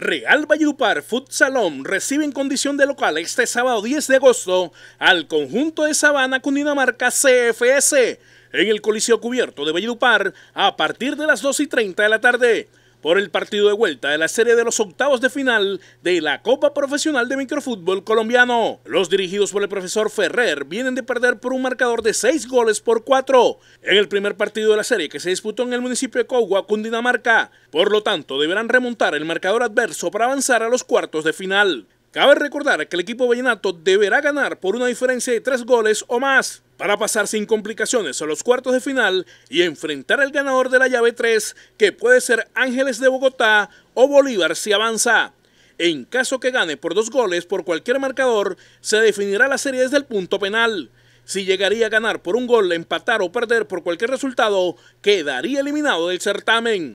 Real Valledupar Futsalón recibe en condición de local este sábado 10 de agosto al conjunto de Sabana Cundinamarca CFS en el Coliseo Cubierto de Valledupar a partir de las 2 y 30 de la tarde por el partido de vuelta de la serie de los octavos de final de la Copa Profesional de Microfútbol Colombiano. Los dirigidos por el profesor Ferrer vienen de perder por un marcador de 6 goles por 4 en el primer partido de la serie que se disputó en el municipio de Cogua, Cundinamarca. Por lo tanto, deberán remontar el marcador adverso para avanzar a los cuartos de final. Cabe recordar que el equipo vallenato deberá ganar por una diferencia de 3 goles o más para pasar sin complicaciones a los cuartos de final y enfrentar al ganador de la llave 3, que puede ser Ángeles de Bogotá o Bolívar si avanza. En caso que gane por dos goles por cualquier marcador, se definirá la serie desde el punto penal. Si llegaría a ganar por un gol, empatar o perder por cualquier resultado, quedaría eliminado del certamen.